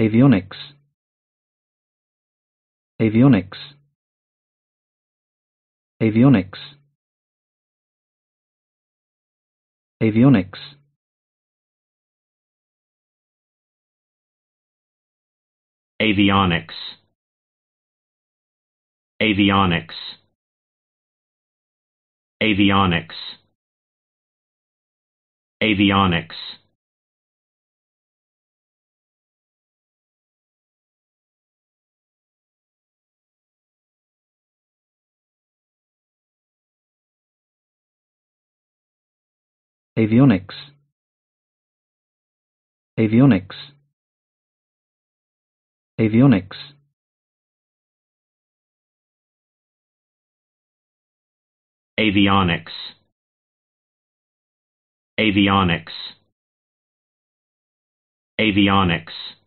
avionics avionics avionics avionics avionics avionics avionics avionics avionics avionics avionics avionics avionics avionics